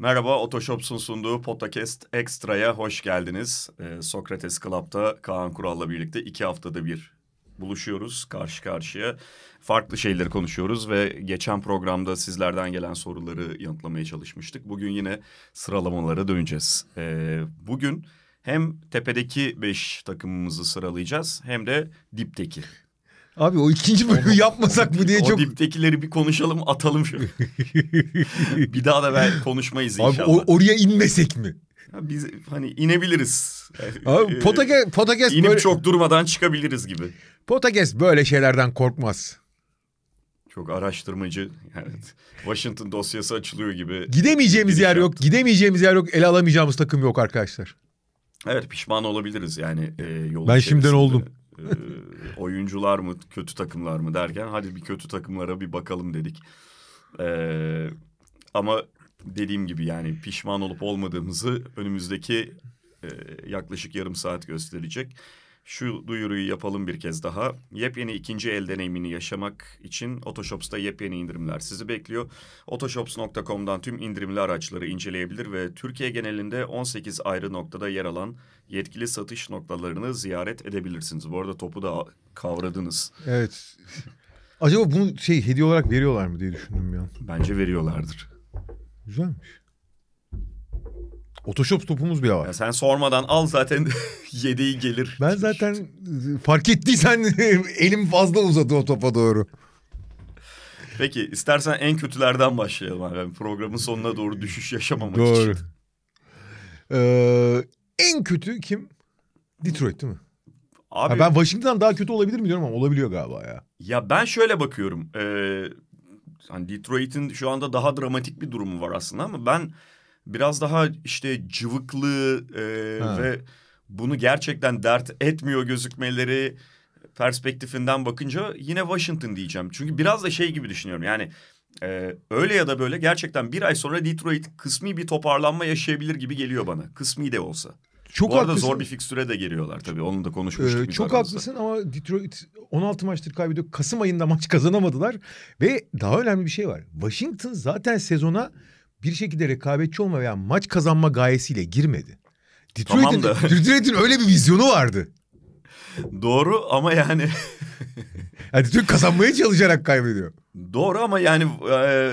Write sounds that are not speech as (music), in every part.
Merhaba, Otoshops'un sunduğu Podcast Extra'ya hoş geldiniz. Ee, Sokrates Club'da Kaan Kural'la birlikte iki haftada bir buluşuyoruz karşı karşıya. Farklı şeyleri konuşuyoruz ve geçen programda sizlerden gelen soruları yanıtlamaya çalışmıştık. Bugün yine sıralamalara döneceğiz. Ee, bugün hem tepedeki beş takımımızı sıralayacağız hem de dipteki Abi o ikinci bölümü yapmasak mı diye o çok... O diptekileri bir konuşalım atalım şu. (laughs) bir daha da ben konuşmayız Abi Or oraya inmesek mi? Ya biz hani inebiliriz. Abi podcast, ee, podcast İnip böyle... çok durmadan çıkabiliriz gibi. Podcast böyle şeylerden korkmaz. Çok araştırmacı. Yani Washington dosyası açılıyor gibi. Gidemeyeceğimiz yer yaptım. yok. Gidemeyeceğimiz yer yok. Ele alamayacağımız takım yok arkadaşlar. Evet pişman olabiliriz yani. E, yolun ben şimdiden oldum. Ee, oyuncular mı kötü takımlar mı derken hadi bir kötü takımlara bir bakalım dedik. E, ama dediğim gibi yani pişman olup olmadığımızı önümüzdeki e, yaklaşık yarım saat gösterecek şu duyuruyu yapalım bir kez daha. Yepyeni ikinci el deneyimini yaşamak için Otoshops'ta yepyeni indirimler sizi bekliyor. Otoshops.com'dan tüm indirimli araçları inceleyebilir ve Türkiye genelinde 18 ayrı noktada yer alan yetkili satış noktalarını ziyaret edebilirsiniz. Bu arada topu da kavradınız. Evet. (laughs) Acaba bunu şey hediye olarak veriyorlar mı diye düşündüm bir an. Bence veriyorlardır. Güzelmiş. Otoshop topumuz bile var. Ya sen sormadan al zaten (laughs) yedeği gelir. Ben zaten fark ettiysen (laughs) elim fazla uzadı o topa doğru. Peki istersen en kötülerden başlayalım abi. Programın sonuna doğru düşüş yaşamamak doğru. için. Ee, en kötü kim? Detroit değil mi? Abi, ya ben Washington daha kötü olabilir mi diyorum ama olabiliyor galiba ya. Ya ben şöyle bakıyorum. Ee, hani Detroit'in şu anda daha dramatik bir durumu var aslında ama ben biraz daha işte cıvıklı e, ve bunu gerçekten dert etmiyor gözükmeleri perspektifinden bakınca yine Washington diyeceğim. Çünkü biraz da şey gibi düşünüyorum yani e, öyle ya da böyle gerçekten bir ay sonra Detroit kısmi bir toparlanma yaşayabilir gibi geliyor bana. Kısmi de olsa. Çok Bu arada haklısın. zor bir fikstüre de geliyorlar tabii. Onu da konuşmuştuk. Ee, çok aramızda. haklısın ama Detroit 16 maçtır kaybediyor. Kasım ayında maç kazanamadılar. Ve daha önemli bir şey var. Washington zaten sezona bir şekilde rekabetçi olma veya maç kazanma gayesiyle girmedi. Detroit'in tamam (laughs) Detroit'in öyle bir vizyonu vardı. Doğru ama yani... (laughs) yani Detroit kazanmaya çalışarak kaybediyor. Doğru ama yani e,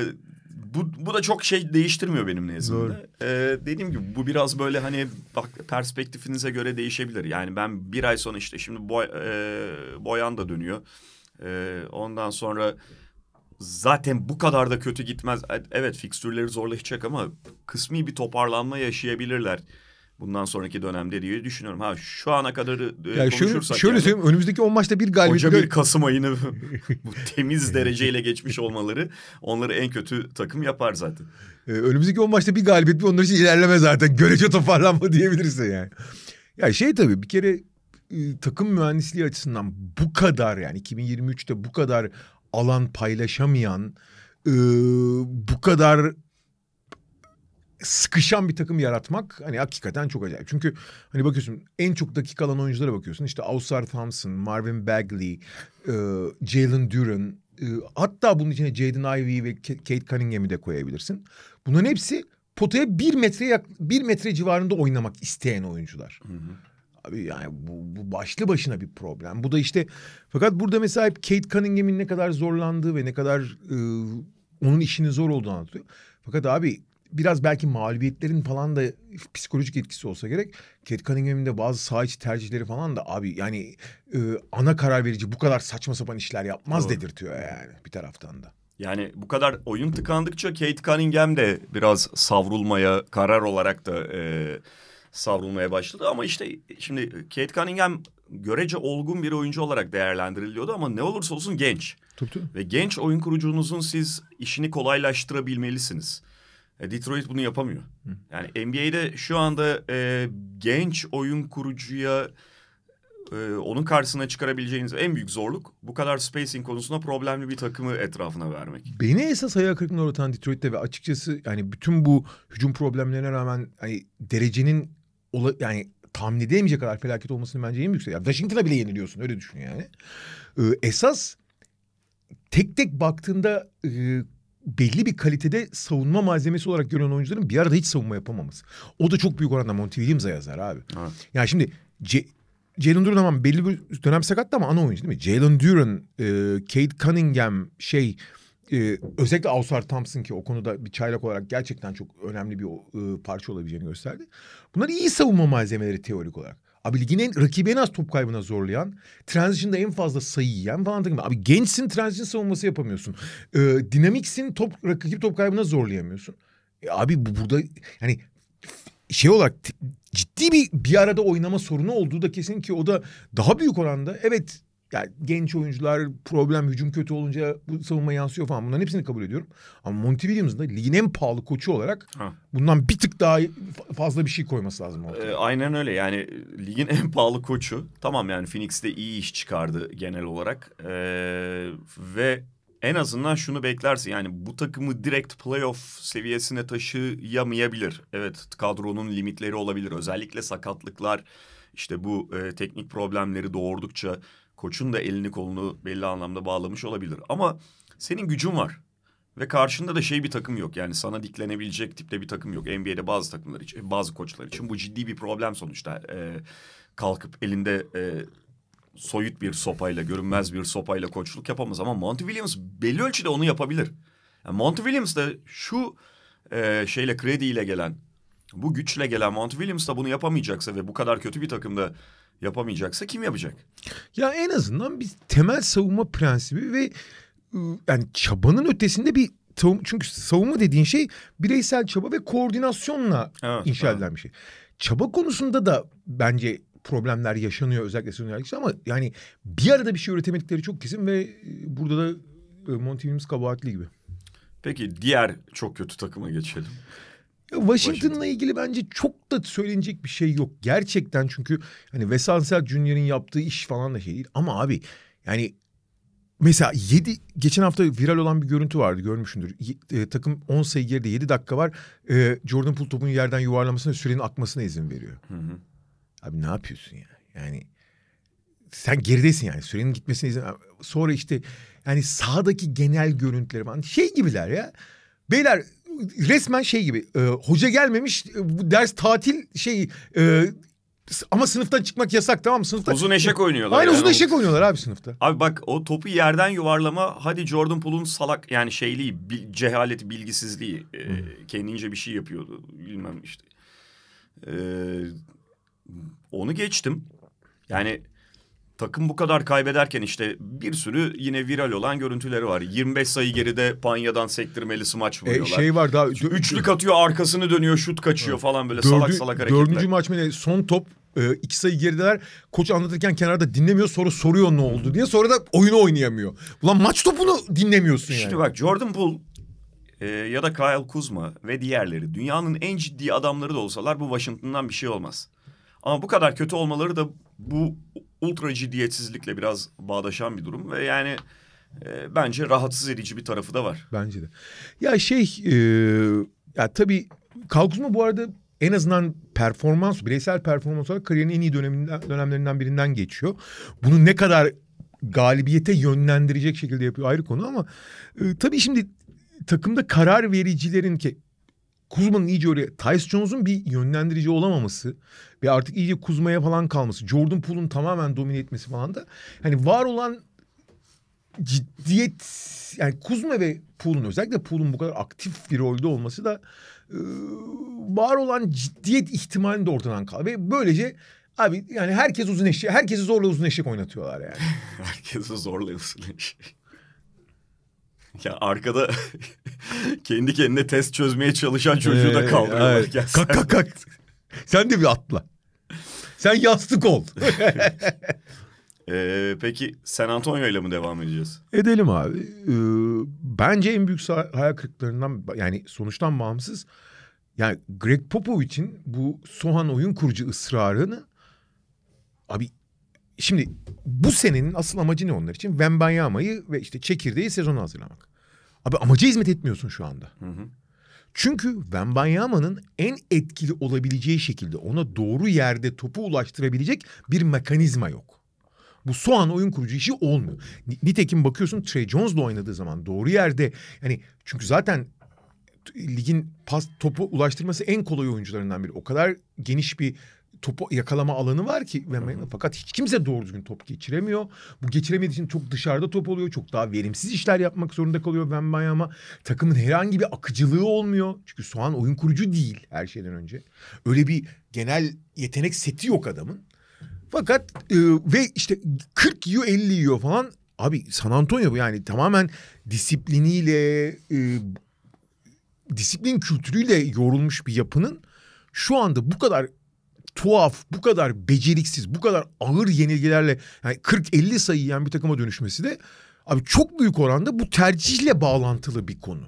bu, bu da çok şey değiştirmiyor benim nezdimde. Doğru. E, dediğim gibi bu biraz böyle hani bak perspektifinize göre değişebilir. Yani ben bir ay sonra işte şimdi boy, e, Boyan da dönüyor. E, ondan sonra zaten bu kadar da kötü gitmez. E, evet fikstürleri zorlayacak ama kısmi bir toparlanma yaşayabilirler bundan sonraki dönemde diye düşünüyorum. Ha şu ana kadar e, yani şöyle, konuşursak şöyle yani, önümüzdeki 10 maçta bir galibiyet. Hoca bir Kasım ayını (laughs) bu temiz (laughs) dereceyle geçmiş olmaları onları en kötü takım yapar zaten. Ee, önümüzdeki 10 maçta bir galibiyet bir onlar için ilerleme zaten. Görece toparlanma diyebilirsin yani. Ya şey tabii bir kere ıı, takım mühendisliği açısından bu kadar yani 2023'te bu kadar alan paylaşamayan, e, bu kadar sıkışan bir takım yaratmak hani hakikaten çok acayip. Çünkü hani bakıyorsun en çok dakika alan oyunculara bakıyorsun. İşte Ausar Thompson, Marvin Bagley, e, Jalen Duran, e, hatta bunun içine Jaden Ivey ve Kate Cunningham'i de koyabilirsin. Bunların hepsi potaya bir metre yak bir metre civarında oynamak isteyen oyuncular. Hı hı abi yani bu, bu başlı başına bir problem. Bu da işte fakat burada mesela hep Kate Cunningham'in ne kadar zorlandığı ve ne kadar e, onun işinin zor olduğunu anlatıyor. Fakat abi biraz belki mağlubiyetlerin falan da psikolojik etkisi olsa gerek. Kate Cunningham'in de bazı sağ içi tercihleri falan da abi yani e, ana karar verici bu kadar saçma sapan işler yapmaz Doğru. dedirtiyor yani bir taraftan da. Yani bu kadar oyun tıkandıkça Kate Cunningham de biraz savrulmaya karar olarak da e, savrulmaya başladı. Ama işte şimdi Kate Cunningham görece olgun bir oyuncu olarak değerlendiriliyordu ama ne olursa olsun genç. Tabii, Ve genç oyun kurucunuzun siz işini kolaylaştırabilmelisiniz. E, Detroit bunu yapamıyor. Yani NBA'de şu anda e, genç oyun kurucuya e, onun karşısına çıkarabileceğiniz en büyük zorluk bu kadar spacing konusunda problemli bir takımı etrafına vermek. Beni esas hayal kırıklığına uğratan Detroit'te ve açıkçası yani bütün bu hücum problemlerine rağmen hani derecenin ola, yani tahmin edemeyecek kadar felaket olmasının bence en yüksek. Yani Washington'a bile yeniliyorsun öyle düşün yani. Ee, esas tek tek baktığında e, belli bir kalitede savunma malzemesi olarak görünen oyuncuların bir arada hiç savunma yapamaması. O da çok büyük oranda Monty Williams'a yazar abi. Evet. Yani şimdi C Jalen Duran tamam belli bir dönem sakattı ama ana oyuncu değil mi? Jalen Duran, e, Kate Cunningham şey e, özellikle Ausar Thompson ki o konuda bir çaylak olarak gerçekten çok önemli bir e, parça olabileceğini gösterdi. Bunlar iyi savunma malzemeleri teorik olarak. Abi ligin en, rakibi en az top kaybına zorlayan, transition'da en fazla sayı yiyen falan takım. Abi gençsin transition savunması yapamıyorsun. Ee, dinamiksin top, rakip top kaybına zorlayamıyorsun. E, abi bu, burada yani şey olarak ciddi bir bir arada oynama sorunu olduğu da kesin ki o da daha büyük oranda evet yani genç oyuncular problem hücum kötü olunca bu savunma yansıyor falan bunların hepsini kabul ediyorum. Ama Monty Williams'ın da ligin en pahalı koçu olarak ha. bundan bir tık daha fazla bir şey koyması lazım. Ortaya. Ee, aynen öyle yani e, ligin (laughs) en pahalı koçu tamam yani Phoenix'te iyi iş çıkardı genel olarak e, ve en azından şunu beklersin yani bu takımı direkt playoff seviyesine taşıyamayabilir. Evet kadronun limitleri olabilir özellikle sakatlıklar işte bu e, teknik problemleri doğurdukça koçun da elini kolunu belli anlamda bağlamış olabilir. Ama senin gücün var. Ve karşında da şey bir takım yok. Yani sana diklenebilecek tipte bir takım yok. NBA'de bazı takımlar için, bazı koçlar için bu ciddi bir problem sonuçta. Ee, kalkıp elinde e, soyut bir sopayla, görünmez bir sopayla koçluk yapamaz. Ama Monty Williams belli ölçüde onu yapabilir. Yani Monty Williams da şu e, şeyle krediyle gelen bu güçle gelen Mount Williams da bunu yapamayacaksa ve bu kadar kötü bir takımda yapamayacaksa kim yapacak? Ya en azından bir temel savunma prensibi ve ıı, yani çabanın ötesinde bir savunma, çünkü savunma dediğin şey bireysel çaba ve koordinasyonla evet, inşa edilen evet. bir şey. Çaba konusunda da bence problemler yaşanıyor özellikle Sunyer ama yani bir arada bir şey üretemedikleri çok kesin ve ıı, burada da ıı, Monty Williams kabahatli gibi. Peki diğer çok kötü takıma geçelim. Washington'la ilgili bence çok da söylenecek bir şey yok. Gerçekten çünkü hani Wes Ansel Junior'ın yaptığı iş falan da şey değil. Ama abi yani mesela yedi geçen hafta viral olan bir görüntü vardı görmüşsündür. E, takım 10 sayı geride 7 dakika var. E, Jordan Poole topun yerden yuvarlamasına sürenin akmasına izin veriyor. Hı hı. Abi ne yapıyorsun ya? Yani sen geridesin yani sürenin gitmesine izin. Sonra işte yani sağdaki genel görüntüleri falan şey gibiler ya. Beyler resmen şey gibi e, hoca gelmemiş e, ders tatil şey e, ama sınıftan çıkmak yasak tamam mı? Sınıfta... Uzun eşek oynuyorlar. Aynen yani. uzun eşek oynuyorlar abi sınıfta. Abi bak o topu yerden yuvarlama hadi Jordan Poole'un salak yani şeyliği bil, cehaleti bilgisizliği hmm. kendince bir şey yapıyordu bilmem işte. E, onu geçtim. Yani takım bu kadar kaybederken işte bir sürü yine viral olan görüntüleri var. 25 sayı geride Panya'dan sektirmeli smaç e, vuruyorlar. E, şey var daha Şimdi üçlük atıyor arkasını dönüyor şut kaçıyor falan böyle Dördü, salak salak hareketler. Dördüncü maç mı son top e, iki sayı gerideler. Koç anlatırken kenarda dinlemiyor. Sonra soruyor ne oldu diye. Sonra da oyunu oynayamıyor. Ulan maç topunu dinlemiyorsun yani. Şimdi bak Jordan Poole e, ya da Kyle Kuzma ve diğerleri dünyanın en ciddi adamları da olsalar bu Washington'dan bir şey olmaz. Ama bu kadar kötü olmaları da bu ultra ciddiyetsizlikle biraz bağdaşan bir durum ve yani e, bence rahatsız edici bir tarafı da var. Bence de. Ya şey e, ya tabii kalkuzma bu arada en azından performans, bireysel performans olarak kariyerin en iyi döneminden, dönemlerinden birinden geçiyor. Bunu ne kadar galibiyete yönlendirecek şekilde yapıyor ayrı konu ama e, tabii şimdi takımda karar vericilerin ki Kuzma'nın iyice öyle Tyus Jones'un bir yönlendirici olamaması ve artık iyice Kuzma'ya falan kalması. Jordan Poole'un tamamen domine etmesi falan da. Hani var olan ciddiyet yani Kuzma ve Poole'un özellikle Poole'un bu kadar aktif bir rolde olması da var olan ciddiyet ihtimalini de ortadan kaldırıyor. Ve böylece abi yani herkes uzun eşek, herkesi zorla uzun eşek oynatıyorlar yani. (laughs) herkesi zorla uzun eşek. (laughs) Ya arkada (laughs) kendi kendine test çözmeye çalışan çocuğu da ee, kaldırıyorlar. Ee, evet. Kalk kalk kalk. Sen de bir atla. Sen yastık ol. (laughs) ee, peki San Antonio ile mi devam edeceğiz? Edelim abi. Ee, bence en büyük hayal kırıklarından yani sonuçtan bağımsız. Yani Greg Popovich'in bu Sohan oyun kurucu ısrarını abi Şimdi bu senenin asıl amacı ne onlar için? Wembanyama'yı ve işte çekirdeği sezonu hazırlamak. Abi amaca hizmet etmiyorsun şu anda. Hı hı. Çünkü Wembanyama'nın en etkili olabileceği şekilde ona doğru yerde topu ulaştırabilecek bir mekanizma yok. Bu soğan oyun kurucu işi olmuyor. Nitekim bakıyorsun Trey Jones'la oynadığı zaman doğru yerde yani çünkü zaten ligin pas topu ulaştırması en kolay oyuncularından biri. O kadar geniş bir topu yakalama alanı var ki ve fakat hiç kimse doğru düzgün top geçiremiyor. Bu geçiremediği için çok dışarıda top oluyor. Çok daha verimsiz işler yapmak zorunda kalıyor Wembanyama. ama takımın herhangi bir akıcılığı olmuyor. Çünkü Soğan oyun kurucu değil her şeyden önce. Öyle bir genel yetenek seti yok adamın. Fakat e, ve işte 40 yiyor 50 yiyor falan. Abi San Antonio yani tamamen disipliniyle e, disiplin kültürüyle yorulmuş bir yapının şu anda bu kadar tuhaf, bu kadar beceriksiz, bu kadar ağır yenilgilerle yani 40-50 sayı yiyen bir takıma dönüşmesi de abi çok büyük oranda bu tercihle bağlantılı bir konu.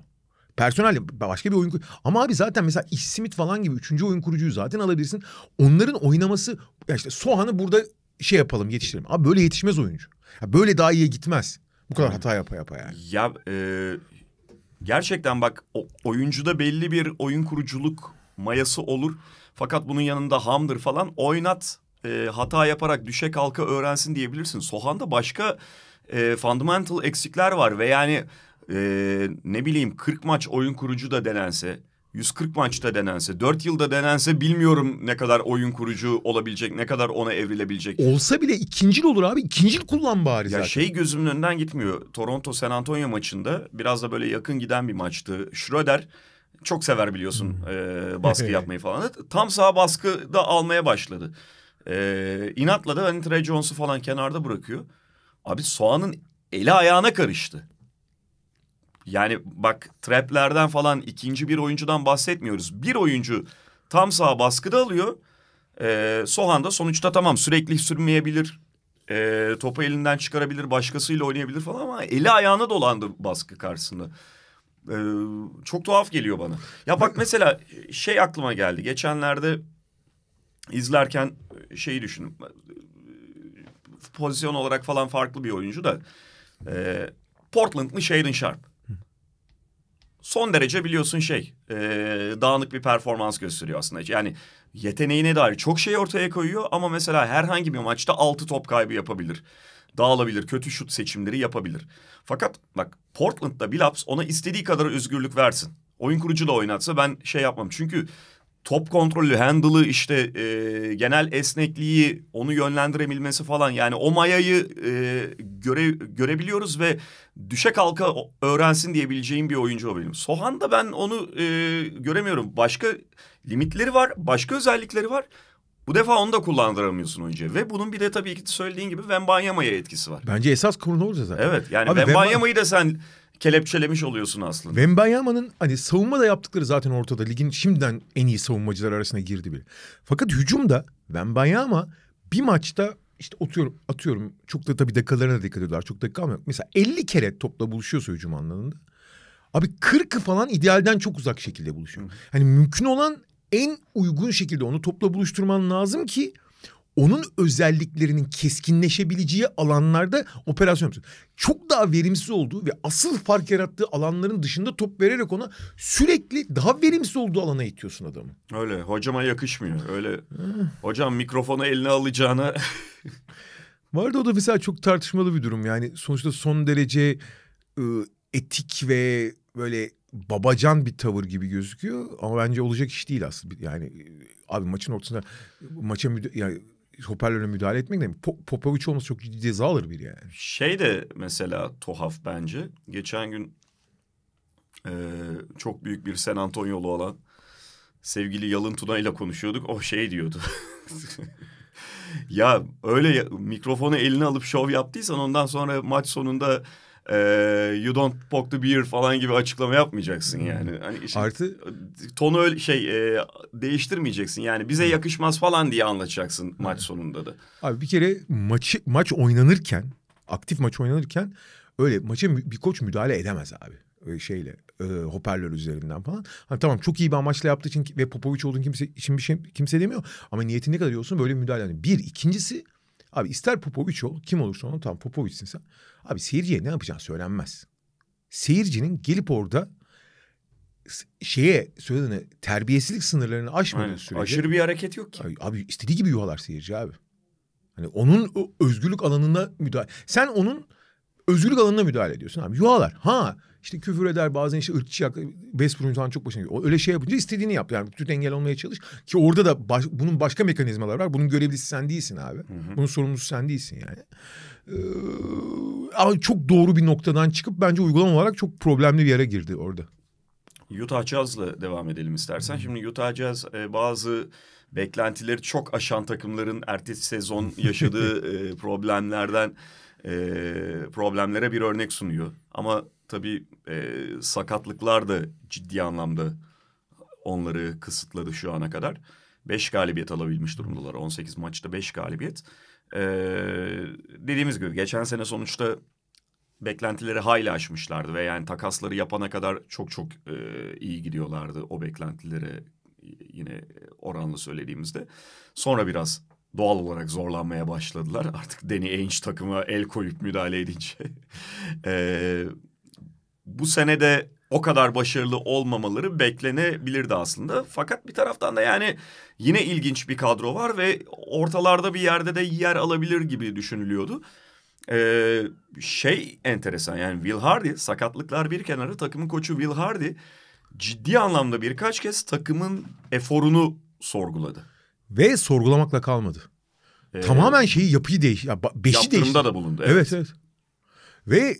Personel başka bir oyun kur- ama abi zaten mesela İsmit falan gibi üçüncü oyun kurucuyu zaten alabilirsin. Onların oynaması ya işte Sohan'ı burada şey yapalım yetiştirelim. Abi böyle yetişmez oyuncu. Ya böyle daha iyi gitmez. Bu kadar hata yapa yapa yani. Ya e, gerçekten bak o, oyuncuda belli bir oyun kuruculuk mayası olur. Fakat bunun yanında hamdır falan oynat e, hata yaparak düşe kalka öğrensin diyebilirsin. Sohan'da başka e, fundamental eksikler var ve yani e, ne bileyim 40 maç oyun kurucu da denense 140 maçta denense, 4 yılda denense bilmiyorum ne kadar oyun kurucu olabilecek, ne kadar ona evrilebilecek. Olsa bile ikincil olur abi. İkincil kullan bari ya zaten. Ya şey gözümün önünden gitmiyor. Toronto San Antonio maçında biraz da böyle yakın giden bir maçtı. Schroeder çok sever biliyorsun e, baskı (laughs) yapmayı falan. Tam sağ baskı da almaya başladı. E, inatla da hani Trey Jones'u falan kenarda bırakıyor. Abi soğanın eli ayağına karıştı. Yani bak traplerden falan ikinci bir oyuncudan bahsetmiyoruz. Bir oyuncu tam sağ baskıda alıyor. E, Sohan da sonuçta tamam sürekli sürmeyebilir. E, topu elinden çıkarabilir, başkasıyla oynayabilir falan ama eli ayağına dolandı baskı karşısında. Ee, çok tuhaf geliyor bana. Ya bak (laughs) mesela e, şey aklıma geldi. Geçenlerde izlerken e, şeyi düşündüm. E, pozisyon olarak falan farklı bir oyuncu da. Ee, Portland Shaden Sharp? Son derece biliyorsun şey e, dağınık bir performans gösteriyor aslında. Yani yeteneğine dair çok şey ortaya koyuyor ama mesela herhangi bir maçta altı top kaybı yapabilir dağılabilir. Kötü şut seçimleri yapabilir. Fakat bak Portland'da Bilaps ona istediği kadar özgürlük versin. Oyun kurucu da oynatsa ben şey yapmam. Çünkü top kontrolü, handle'ı işte e, genel esnekliği, onu yönlendirebilmesi falan. Yani o mayayı e, göre, görebiliyoruz ve düşe kalka öğrensin diyebileceğim bir oyuncu o benim. Sohan'da ben onu e, göremiyorum. Başka limitleri var, başka özellikleri var. Bu defa onu da kullandıramıyorsun önce Ve bunun bir de tabii ki söylediğin gibi Wembanyama'ya etkisi var. Bence esas konu orada zaten. Evet yani Abi, Wembanyama'yı da sen kelepçelemiş oluyorsun aslında. Wembanyama'nın hani savunma da yaptıkları zaten ortada. Ligin şimdiden en iyi savunmacılar arasına girdi bile. Fakat hücumda Wembanyama bir maçta işte atıyorum, atıyorum çok da tabii dakikalarına dikkat ediyorlar. Çok dakika almıyor. Mesela 50 kere topla buluşuyorsa hücum anlamında. Abi 40'ı falan idealden çok uzak şekilde buluşuyor. Hani mümkün olan en uygun şekilde onu topla buluşturman lazım ki onun özelliklerinin keskinleşebileceği alanlarda operasyon yapsın. Çok daha verimsiz olduğu ve asıl fark yarattığı alanların dışında top vererek ona sürekli daha verimsiz olduğu alana itiyorsun adamı. Öyle hocama yakışmıyor. Öyle hocam mikrofonu eline alacağına. Vardı (laughs) o da mesela çok tartışmalı bir durum. Yani sonuçta son derece e, etik ve böyle babacan bir tavır gibi gözüküyor ama bence olacak iş değil aslında. Yani e, abi maçın ortasında maça müdahale, yani hoparlöre müdahale etmek ne Po Popovic olması çok ciddi ceza alır bir yani. Şey de mesela tuhaf bence. Geçen gün e, çok büyük bir San Antonio'lu olan sevgili Yalın Tuna ile konuşuyorduk. O şey diyordu. (laughs) ya öyle ya, mikrofonu eline alıp şov yaptıysan ondan sonra maç sonunda e, you don't poke the beer falan gibi açıklama yapmayacaksın yani. Hani işte, Artı tonu öyle şey e, değiştirmeyeceksin. Yani bize yakışmaz falan diye anlatacaksın maç sonunda da. Abi bir kere maçı maç oynanırken, aktif maç oynanırken öyle maça bir koç müdahale edemez abi şeyle e, hoparlör üzerinden falan. Hani tamam çok iyi bir amaçla yaptığı için ve Popovic olduğun kimse için bir şey kimse demiyor. Ama niyetin ne kadar iyi olsun böyle bir müdahale. Yani bir ikincisi abi ister Popovic ol kim olursa ol tamam Popovic'sin sen. Abi seyirciye ne yapacağını söylenmez. Seyircinin gelip orada şeye söylediğini terbiyesizlik sınırlarını aşmadığı Aynen. sürece. Aşırı bir hareket yok ki. Abi, abi istediği gibi yuhalar seyirci abi. Hani onun özgürlük alanına müdahale. Sen onun özgürlük alanına müdahale ediyorsun abi. Yuhalar. Ha işte küfür eder bazen işte ırkçı yak, Westbrook'un falan çok başına gidiyor. Öyle şey yapınca istediğini yap yani bütün engel olmaya çalış. Ki orada da baş, bunun başka mekanizmalar var. Bunun görevlisi sen değilsin abi. Hı hı. Bunun sorumlusu sen değilsin yani. Ee, ama çok doğru bir noktadan çıkıp bence uygulama olarak çok problemli bir yere girdi orada. Utah Jazz'la devam edelim istersen. Hı. Şimdi Utah Jazz e, bazı beklentileri çok aşan takımların ertesi sezon yaşadığı (laughs) e, problemlerden e, problemlere bir örnek sunuyor. Ama tabii e, sakatlıklar da ciddi anlamda onları kısıtladı şu ana kadar. Beş galibiyet alabilmiş durumdalar. 18 maçta beş galibiyet. E, dediğimiz gibi geçen sene sonuçta beklentileri hayli aşmışlardı ve yani takasları yapana kadar çok çok e, iyi gidiyorlardı o beklentilere yine oranlı söylediğimizde. Sonra biraz doğal olarak zorlanmaya başladılar. Artık Danny Ainge takıma el koyup müdahale edince. (laughs) e, bu sene de o kadar başarılı olmamaları beklenebilirdi aslında. Fakat bir taraftan da yani yine ilginç bir kadro var ve ortalarda bir yerde de yer alabilir gibi düşünülüyordu. Ee, şey enteresan yani Will Hardy sakatlıklar bir kenara takımın koçu Will Hardy ciddi anlamda birkaç kez takımın eforunu sorguladı. Ve sorgulamakla kalmadı. Ee, Tamamen şeyi yapıyı değiş, beşi değişti. da bulundu. Evet evet. evet.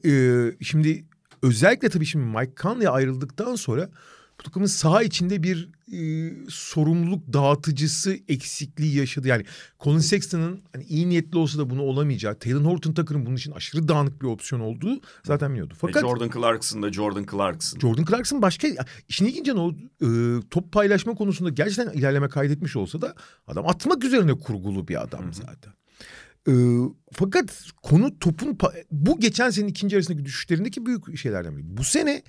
Ve e, şimdi Özellikle tabii şimdi Mike Conley ayrıldıktan sonra bu takımın saha içinde bir e, sorumluluk dağıtıcısı eksikliği yaşadı. Yani Colin Sexton'ın hani iyi niyetli olsa da bunu olamayacağı, Taylor Horton Tucker'ın bunun için aşırı dağınık bir opsiyon olduğu zaten biliyordu. E, Fakat e Jordan Clarkson da Jordan Clarkson. Jordan Clarkson başka işin ilginci o e, top paylaşma konusunda gerçekten ilerleme kaydetmiş olsa da adam atmak üzerine kurgulu bir adam zaten. Ee, fakat konu topun bu geçen senin ikinci yarısındaki düşüşlerindeki büyük şeylerden biri. Bu sene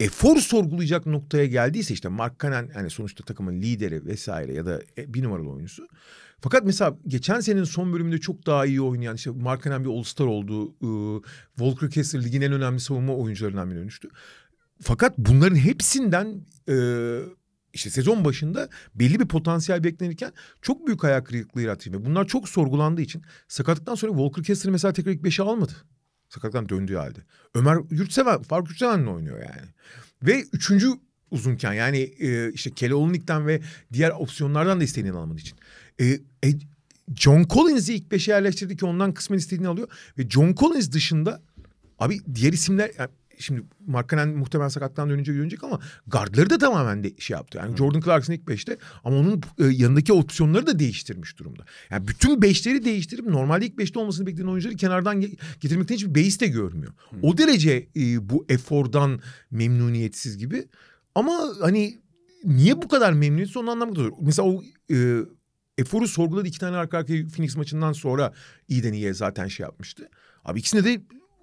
efor sorgulayacak noktaya geldiyse işte Mark Kanen yani sonuçta takımın lideri vesaire ya da e, bir numaralı oyuncusu. Fakat mesela geçen senenin son bölümünde çok daha iyi oynayan işte Mark Kanen bir All-Star oldu. Ee, ıı, Volker Kessler ligin en önemli savunma oyuncularından birine dönüştü. Fakat bunların hepsinden e, işte sezon başında belli bir potansiyel beklenirken çok büyük ayak kırıklığı yaratıyor. Ve bunlar çok sorgulandığı için sakatlıktan sonra Walker Kessler mesela tekrar ilk beşe almadı. Sakatlıktan döndüğü halde. Ömer Yurtseven, Faruk Yurtseven'le oynuyor yani. Ve üçüncü uzunken yani e, işte Keloğlunik'ten ve diğer opsiyonlardan da istediğini almadığı için. E, e, John Collins'i ilk beşe yerleştirdi ki ondan kısmen istediğini alıyor. Ve John Collins dışında abi diğer isimler yani şimdi Markkanen muhtemelen sakattan dönünce yürünecek ama gardları da tamamen de şey yaptı. Yani Hı. Jordan Clarkson ilk beşte ama onun e, yanındaki opsiyonları da değiştirmiş durumda. Yani bütün beşleri değiştirip normalde ilk beşte olmasını beklenen oyuncuları kenardan getirmekten hiçbir beis de görmüyor. Hı. O derece e, bu efordan memnuniyetsiz gibi. Ama hani niye bu kadar memnuniyetsiz onu anlamak zor. Mesela o e, eforu sorguladı iki tane arka arkaya Phoenix maçından sonra iyiden iyiye zaten şey yapmıştı. Abi ikisinde de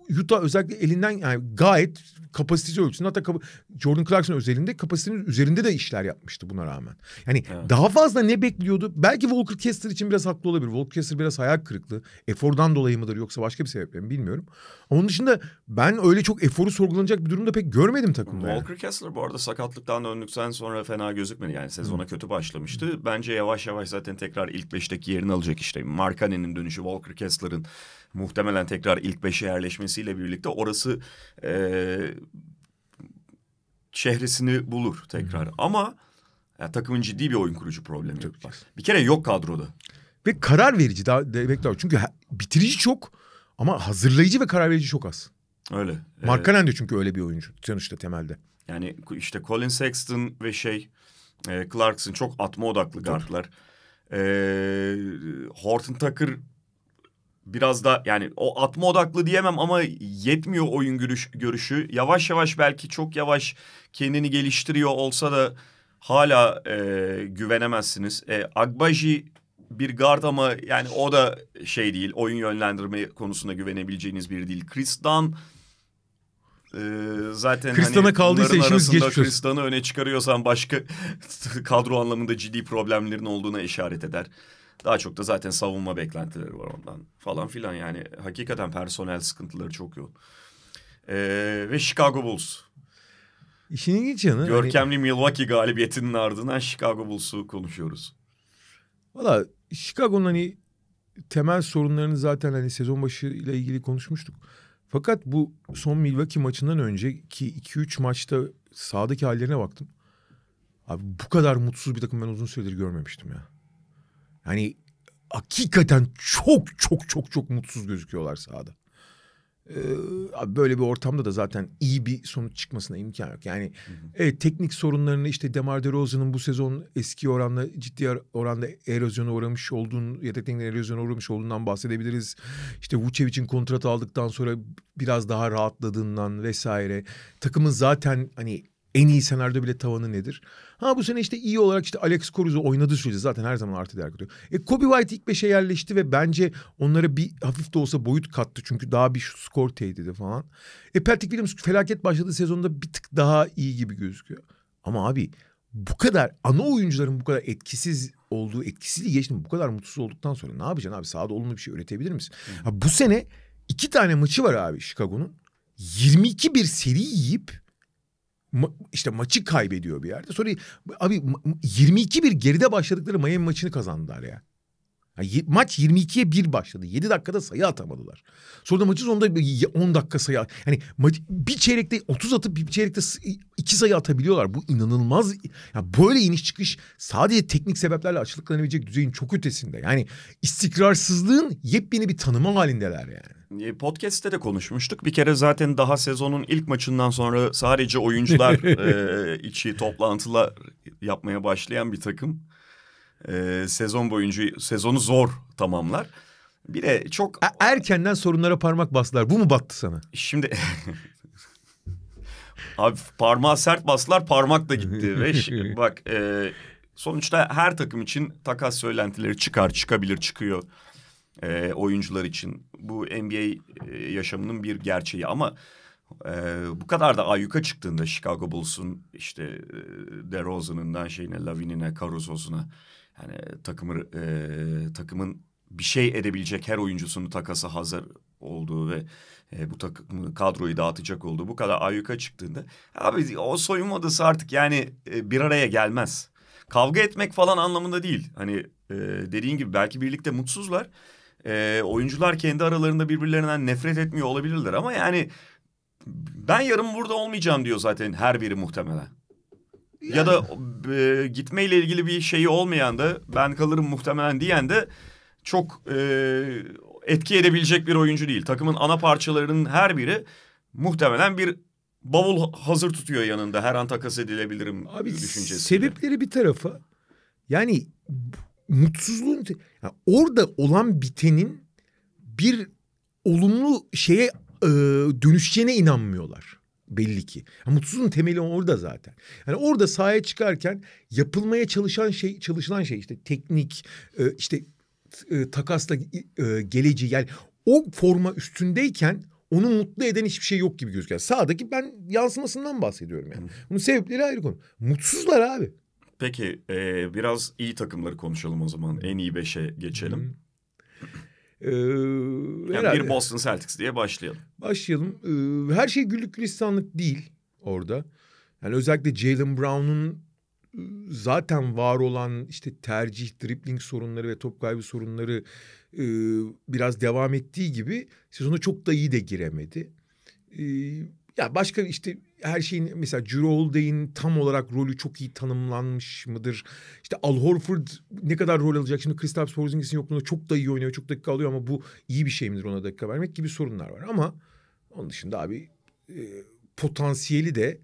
Utah özellikle elinden yani gayet kapasitesi ölçüsünde hatta kap Jordan Clarkson özelinde kapasitenin üzerinde de işler yapmıştı buna rağmen. Yani evet. daha fazla ne bekliyordu? Belki Walker Kessler için biraz haklı olabilir. Walker Kessler biraz hayal kırıklığı. Efordan dolayı mıdır yoksa başka bir sebeple mi bilmiyorum. Onun dışında ben öyle çok eforu sorgulanacak bir durumda pek görmedim takımda. Walker yani. Kessler bu arada sakatlıktan döndükten sonra fena gözükmedi. Yani sezona hmm. kötü başlamıştı. Bence yavaş yavaş zaten tekrar ilk beşteki yerini alacak işte. Markanen'in dönüşü Walker Kessler'ın muhtemelen tekrar ilk beşe yerleşmesiyle birlikte orası ee, çehresini bulur tekrar. Hmm. Ama yani takımın ciddi bir oyun kurucu problemi. var. bir kere yok kadroda. Ve karar verici daha Bektaş. Çünkü bitirici çok. Ama hazırlayıcı ve karar verici çok az. Öyle. Mark ee, de çünkü öyle bir oyuncu sonuçta temelde. Yani işte Colin Sexton ve şey e, Clarkson çok atma odaklı guardlar. E, Horton Tucker biraz da yani o atma odaklı diyemem ama yetmiyor oyun görüş, görüşü. Yavaş yavaş belki çok yavaş kendini geliştiriyor olsa da hala e, güvenemezsiniz. E, Agbaji bir guard ama yani o da şey değil. Oyun yönlendirme konusunda güvenebileceğiniz biri değil. Chris Dunn e, zaten Kristan'a hani kaldıysa işimiz geçmiş. Kristan'ı öne çıkarıyorsan başka (laughs) kadro anlamında ciddi problemlerin olduğuna işaret eder. Daha çok da zaten savunma beklentileri var ondan falan filan yani. Hakikaten personel sıkıntıları çok yoğun. Ee, ve Chicago Bulls. İşin ilginç yanı. Hani- Görkemli hani... Milwaukee galibiyetinin ardından Chicago Bulls'u konuşuyoruz. Valla Chicago'nun hani temel sorunlarını zaten hani sezon başı ile ilgili konuşmuştuk. Fakat bu son Milwaukee maçından önceki 2-3 maçta sahadaki hallerine baktım. Abi bu kadar mutsuz bir takım ben uzun süredir görmemiştim ya. Yani hakikaten çok çok çok çok mutsuz gözüküyorlar sahada. Ee, böyle bir ortamda da zaten iyi bir sonuç çıkmasına imkan yok. Yani hı hı. evet teknik sorunlarını işte Demar DeRozan'ın bu sezon eski oranla ciddi oranda erozyona uğramış olduğunu, yeteneklerin erozyona uğramış olduğundan bahsedebiliriz. İşte Vucevic'in kontrat aldıktan sonra biraz daha rahatladığından vesaire. Takımın zaten hani en iyi senaryoda bile tavanı nedir? Ha bu sene işte iyi olarak işte Alex Coruz'u oynadığı sürece zaten her zaman artı değer katıyor. E Kobe White ilk beşe yerleşti ve bence onlara bir hafif de olsa boyut kattı. Çünkü daha bir skor tehdidi falan. E Patrick Williams felaket başladığı sezonda bir tık daha iyi gibi gözüküyor. Ama abi bu kadar ana oyuncuların bu kadar etkisiz olduğu etkisizliği geçtim. Bu kadar mutsuz olduktan sonra ne yapacaksın abi? Sahada olumlu bir şey üretebilir misin? Ha, bu sene iki tane maçı var abi Chicago'nun. 22 bir seri yiyip ma- işte maçı kaybediyor bir yerde. Sonra abi 22 bir geride başladıkları Miami maçını kazandılar ya. Yani maç 22'ye 1 başladı. 7 dakikada sayı atamadılar. Sonra da maçın sonunda 10 dakika sayı Yani maç, bir çeyrekte 30 atıp bir çeyrekte 2 sayı atabiliyorlar. Bu inanılmaz. Ya böyle iniş çıkış sadece teknik sebeplerle açıklanabilecek düzeyin çok ötesinde. Yani istikrarsızlığın yepyeni bir tanımı halindeler yani. E, podcast'te de konuşmuştuk. Bir kere zaten daha sezonun ilk maçından sonra sadece oyuncular (laughs) e, içi toplantılar yapmaya başlayan bir takım e, sezon boyunca sezonu zor tamamlar. Bir de çok... E, erkenden sorunlara parmak bastılar. Bu mu battı sana? Şimdi... (laughs) Abi parmağa sert bastılar parmak da gitti. Ve (laughs) bak e, sonuçta her takım için takas söylentileri çıkar çıkabilir çıkıyor. E, oyuncular için. Bu NBA e, yaşamının bir gerçeği ama... Ee, bu kadar da ayyuka çıktığında Chicago Bulls'un işte e, DeRozan'ından şeyine, Lavin'ine, Caruso'suna yani e, takımı e, takımın bir şey edebilecek her oyuncusunu takası hazır olduğu ve e, bu takımı kadroyu dağıtacak olduğu bu kadar ayyuka çıktığında abi o soyunma odası artık yani e, bir araya gelmez. Kavga etmek falan anlamında değil. Hani e, dediğin gibi belki birlikte mutsuzlar. E, oyuncular kendi aralarında birbirlerinden nefret etmiyor olabilirler ama yani ben yarın burada olmayacağım diyor zaten her biri muhtemelen. Ya da e, gitmeyle ilgili bir şeyi olmayan da ben kalırım muhtemelen diyen de çok e, etki edebilecek bir oyuncu değil. Takımın ana parçalarının her biri muhtemelen bir bavul hazır tutuyor yanında. Her an takas edilebilirim Abi, düşüncesi. Sebepleri bir tarafa yani mutsuzluğun yani orada olan bitenin bir olumlu şeye e, dönüşeceğine inanmıyorlar. Belli ki. mutsuzun temeli orada zaten. Yani orada sahaya çıkarken yapılmaya çalışan şey, çalışılan şey işte teknik, e, işte e, takasla e, geleceği yani o forma üstündeyken onu mutlu eden hiçbir şey yok gibi gözüküyor. Sağdaki ben yansımasından bahsediyorum yani. Bunun sebepleri ayrı konu. Mutsuzlar abi. Peki biraz iyi takımları konuşalım o zaman. En iyi beşe geçelim. Hı. Ee, yani bir Boston Celtics diye başlayalım. Başlayalım. Ee, her şey güllük gülistanlık değil orada. Yani özellikle Jalen Brown'un e, zaten var olan işte tercih, dribbling sorunları ve top kaybı sorunları e, biraz devam ettiği gibi sezona çok da iyi de giremedi. E, ya başka işte her şeyin mesela Drew Holiday'in tam olarak rolü çok iyi tanımlanmış mıdır? İşte Al Horford ne kadar rol alacak? Şimdi Kristaps Porzingis'in yokluğunda çok da iyi oynuyor, çok dakika alıyor ama bu iyi bir şey midir ona dakika vermek gibi sorunlar var. Ama onun dışında abi e, potansiyeli de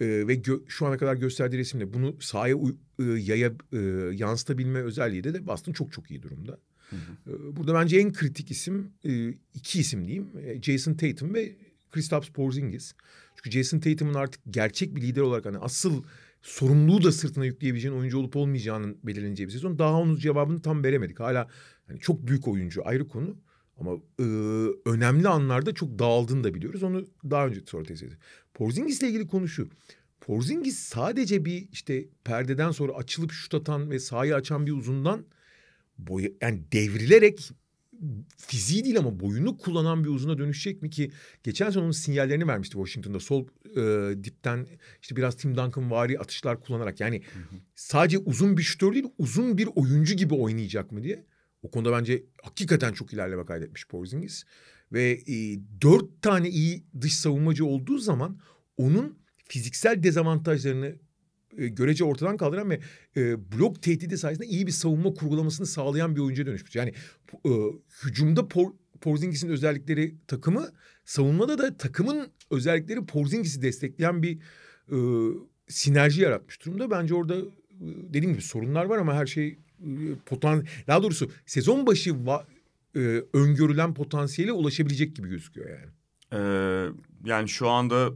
e, ve gö- şu ana kadar gösterdiği resimle bunu sahaya e, yaya e, yansıtabilme özelliği de, de Boston çok çok iyi durumda. E, burada bence en kritik isim e, iki isim diyeyim e, Jason Tatum ve Kristaps Porzingis. Çünkü Jason Tatum'un artık gerçek bir lider olarak hani asıl sorumluluğu da sırtına yükleyebileceğin oyuncu olup olmayacağının belirleneceği bir sezon. Daha onun cevabını tam veremedik. Hala yani çok büyük oyuncu ayrı konu. Ama e, önemli anlarda çok dağıldığını da biliyoruz. Onu daha önce sonra test edeceğiz. Porzingis'le ilgili konu Porzingis sadece bir işte perdeden sonra açılıp şut atan ve sahayı açan bir uzundan boya, yani devrilerek fiziği değil ama boyunu kullanan bir uzuna dönüşecek mi ki geçen sene onun sinyallerini vermişti Washington'da sol e, dipten işte biraz Tim Duncan vari atışlar kullanarak yani hı hı. sadece uzun bir şütör değil uzun bir oyuncu gibi oynayacak mı diye o konuda bence hakikaten çok ilerleme kaydetmiş Porzingis ve e, dört tane iyi dış savunmacı olduğu zaman onun fiziksel dezavantajlarını e, görece ortadan kaldıran ve e, blok tehdidi sayesinde iyi bir savunma kurgulamasını sağlayan bir oyuncuya dönüşmüş. Yani e, hücumda por, Porzingis'in özellikleri takımı, savunmada da takımın özellikleri Porzingis'i destekleyen bir e, sinerji yaratmış durumda. Bence orada e, dediğim gibi sorunlar var ama her şey e, potan daha doğrusu sezon başı va- e, öngörülen potansiyele ulaşabilecek gibi gözüküyor yani. Ee, yani şu anda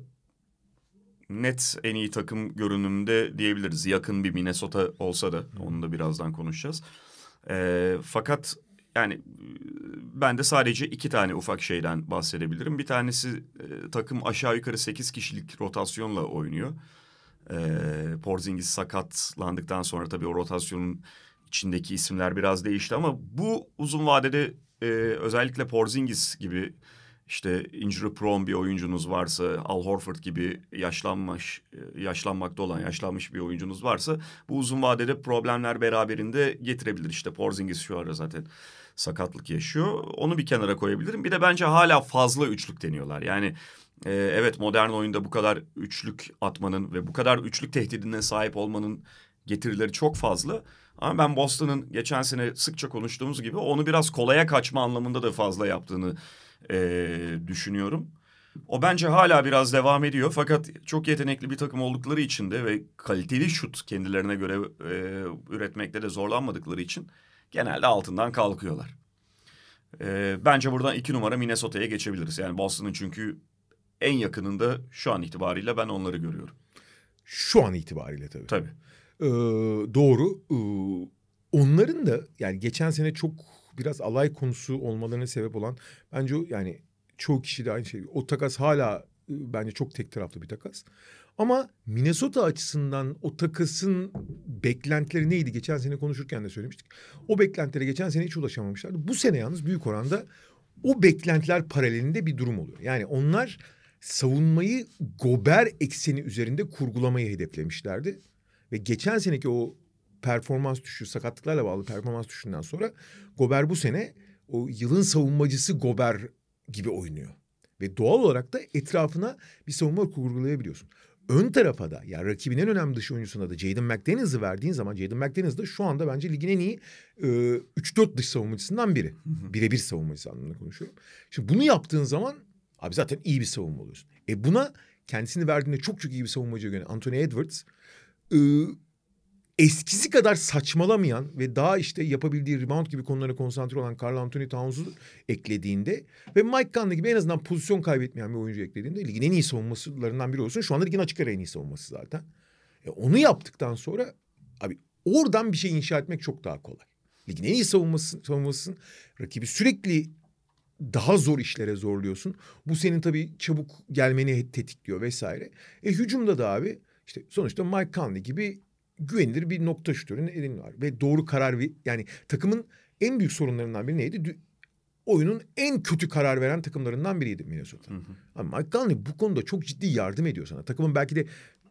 net en iyi takım görünümde diyebiliriz. Yakın bir Minnesota olsa da onu da birazdan konuşacağız. E, fakat yani ben de sadece iki tane ufak şeyden bahsedebilirim. Bir tanesi e, takım aşağı yukarı sekiz kişilik rotasyonla oynuyor. E, Porzingis sakatlandıktan sonra tabii o rotasyonun içindeki isimler biraz değişti ama bu uzun vadede e, özellikle Porzingis gibi işte injury prone bir oyuncunuz varsa, Al Horford gibi yaşlanmış, e, yaşlanmakta olan yaşlanmış bir oyuncunuz varsa bu uzun vadede problemler beraberinde getirebilir. İşte Porzingis şu ara zaten sakatlık yaşıyor. Onu bir kenara koyabilirim. Bir de bence hala fazla üçlük deniyorlar. Yani e, evet modern oyunda bu kadar üçlük atmanın ve bu kadar üçlük tehdidine sahip olmanın getirileri çok fazla. Ama ben Boston'ın geçen sene sıkça konuştuğumuz gibi onu biraz kolaya kaçma anlamında da fazla yaptığını e, düşünüyorum. O bence hala biraz devam ediyor fakat çok yetenekli bir takım oldukları için de ve kaliteli şut kendilerine göre e, üretmekte de zorlanmadıkları için genelde altından kalkıyorlar. E, bence buradan iki numara Minnesota'ya geçebiliriz. Yani Boston'ın çünkü en yakınında şu an itibariyle ben onları görüyorum. Şu an itibariyle tabii. Tabii. Ee, doğru. Ee, onların da yani geçen sene çok biraz alay konusu olmalarına sebep olan bence yani çoğu kişi de aynı şey. O takas hala bence çok tek taraflı bir takas. Ama Minnesota açısından o takasın beklentileri neydi? Geçen sene konuşurken de söylemiştik. O beklentilere geçen sene hiç ulaşamamışlardı. Bu sene yalnız büyük oranda o beklentiler paralelinde bir durum oluyor. Yani onlar savunmayı Gober ekseni üzerinde kurgulamayı hedeflemişlerdi. Ve geçen seneki o performans düşüşü, sakatlıklarla bağlı performans düşüşünden sonra Gober bu sene o yılın savunmacısı Gober gibi oynuyor. Ve doğal olarak da etrafına bir savunma kurgulayabiliyorsun. Ön tarafa da yani rakibinin önemli dış oyuncusuna da Jaden McDaniels'ı verdiğin zaman Jaden McDaniels de şu anda bence ligin en iyi e, 3-4 dış savunmacısından biri. Birebir savunmacısı anlamında konuşuyorum. Şimdi bunu yaptığın zaman abi zaten iyi bir savunma oluyorsun. E buna kendisini verdiğinde çok çok iyi bir savunmacı göre Anthony Edwards e, eskisi kadar saçmalamayan ve daha işte yapabildiği rebound gibi konulara konsantre olan Carl Anthony Towns'u eklediğinde ve Mike Conley gibi en azından pozisyon kaybetmeyen bir oyuncu eklediğinde ligin en iyi savunmasılarından biri olsun. Şu anda ligin açık ara en iyi savunması zaten. E onu yaptıktan sonra abi oradan bir şey inşa etmek çok daha kolay. Ligin en iyi savunması, savunmasının rakibi sürekli daha zor işlere zorluyorsun. Bu senin tabii çabuk gelmeni tetikliyor vesaire. E hücumda da abi işte sonuçta Mike Conley gibi güvenilir bir nokta şutörünün elinin var. Ve doğru karar bir yani takımın en büyük sorunlarından biri neydi? oyunun en kötü karar veren takımlarından biriydi Minnesota. Hı hı. Ama Mike Conley bu konuda çok ciddi yardım ediyor sana. Takımın belki de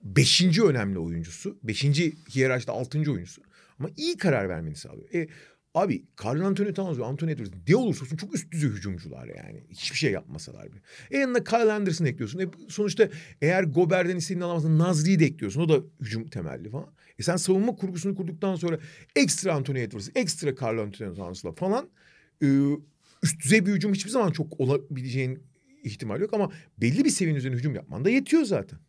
beşinci önemli oyuncusu. Beşinci hiyerarşide altıncı oyuncusu. Ama iyi karar vermeni sağlıyor. E, abi Carl Anthony Towns ve Anthony Edwards ne olursa olsun çok üst düzey hücumcular yani. Hiçbir şey yapmasalar bile. E yanına Kyle Anderson ekliyorsun. E, sonuçta eğer Gober'den istediğini alamazsan Nazri'yi de ekliyorsun. O da hücum temelli falan. E sen savunma kurgusunu kurduktan sonra ekstra Anthony Edwards, ekstra Carl Anthony Towns'la falan e, üst düzey bir hücum hiçbir zaman çok olabileceğin ihtimal yok ama belli bir seviyenin üzerine hücum yapman da yetiyor zaten.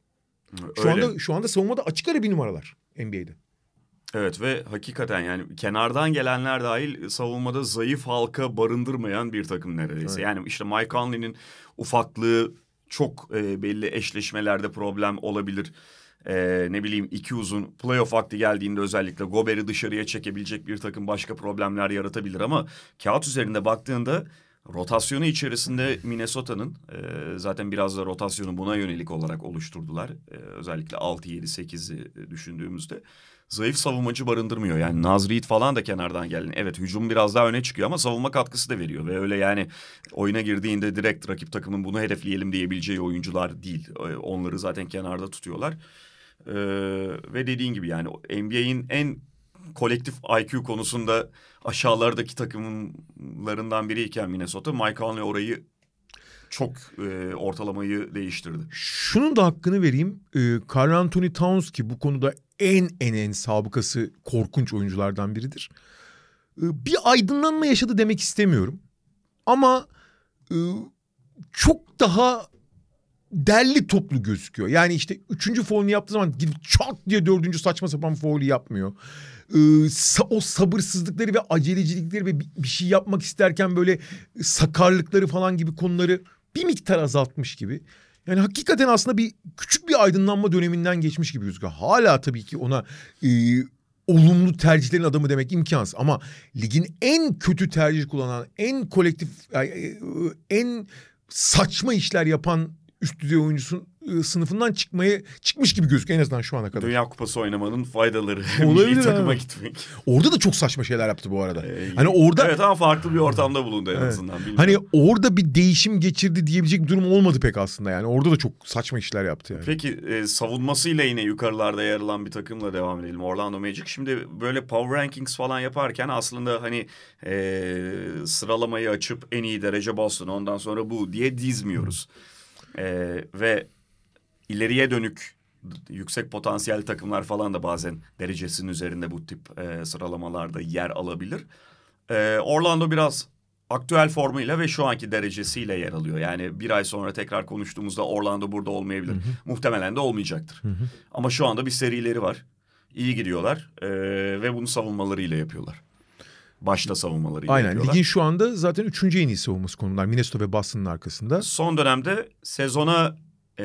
Şu Öyle. anda şu anda savunmada açık ara bir numaralar NBA'de. Evet ve hakikaten yani kenardan gelenler dahil savunmada zayıf halka barındırmayan bir takım neredeyse. Evet. Yani işte Mike Conley'nin ufaklığı çok e, belli eşleşmelerde problem olabilir e, ne bileyim iki uzun playoff vakti geldiğinde özellikle Gober'i dışarıya çekebilecek bir takım başka problemler yaratabilir ama kağıt üzerinde baktığında rotasyonu içerisinde Minnesota'nın e, zaten biraz da rotasyonu buna yönelik olarak oluşturdular. E, özellikle 6-7-8'i düşündüğümüzde zayıf savunmacı barındırmıyor. Yani Nazrit falan da kenardan geldi. Evet hücum biraz daha öne çıkıyor ama savunma katkısı da veriyor. Ve öyle yani oyuna girdiğinde direkt rakip takımın bunu hedefleyelim diyebileceği oyuncular değil. E, onları zaten kenarda tutuyorlar. Ee, ve dediğin gibi yani NBA'in en kolektif IQ konusunda aşağılardaki takımlarından biriyken Minnesota Mike Conley orayı çok e, ortalamayı değiştirdi. Şunun da hakkını vereyim. Ee, Carl Anthony Towns ki bu konuda en en en sabıkası korkunç oyunculardan biridir. Ee, bir aydınlanma yaşadı demek istemiyorum. Ama e, çok daha derli toplu gözüküyor. Yani işte üçüncü foul'unu yaptığı zaman gidip çat diye dördüncü saçma sapan foul'u yapmıyor. Ee, o sabırsızlıkları ve acelecilikleri ve bir şey yapmak isterken böyle sakarlıkları falan gibi konuları bir miktar azaltmış gibi. Yani hakikaten aslında bir küçük bir aydınlanma döneminden geçmiş gibi gözüküyor. Hala tabii ki ona e, olumlu tercihlerin adamı demek imkansız. Ama ligin en kötü tercih kullanan, en kolektif, e, e, en saçma işler yapan üst düzey oyuncusun e, sınıfından çıkmayı çıkmış gibi gözüküyor en azından şu ana kadar. Dünya Kupası oynamanın faydaları. (laughs) Olabilir Milli şey takıma gitmek. Orada da çok saçma şeyler yaptı bu arada. Ee, hani orada Evet ama farklı bir ortamda bulundu en azından. Bilmiyorum. Hani orada bir değişim geçirdi diyebilecek bir durum olmadı pek aslında yani. Orada da çok saçma işler yaptı yani. Peki e, savunmasıyla yine yukarılarda yer alan bir takımla devam edelim. Orlando Magic şimdi böyle power rankings falan yaparken aslında hani e, sıralamayı açıp en iyi derece Boston ondan sonra bu diye dizmiyoruz. Hmm. Ee, ve ileriye dönük yüksek potansiyel takımlar falan da bazen derecesinin üzerinde bu tip e, sıralamalarda yer alabilir. Ee, Orlando biraz aktüel formuyla ve şu anki derecesiyle yer alıyor. Yani bir ay sonra tekrar konuştuğumuzda Orlando burada olmayabilir. Hı hı. Muhtemelen de olmayacaktır. Hı hı. Ama şu anda bir serileri var. İyi gidiyorlar ee, ve bunu savunmalarıyla yapıyorlar başta savunmaları Aynen. Ligin şu anda zaten üçüncü en iyi savunması konumlar. Minnesota ve Boston'ın arkasında. Son dönemde sezona e,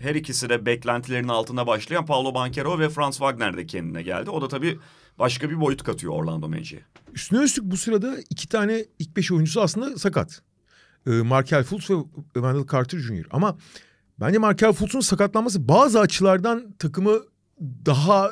her ikisi de beklentilerin altında başlayan Paolo Banquero ve Franz Wagner de kendine geldi. O da tabii başka bir boyut katıyor Orlando Magic'e. Üstüne üstlük bu sırada iki tane ilk beş oyuncusu aslında sakat. E, Markel Fultz ve Wendell Carter Jr. Ama bence Markel Fultz'un sakatlanması bazı açılardan takımı daha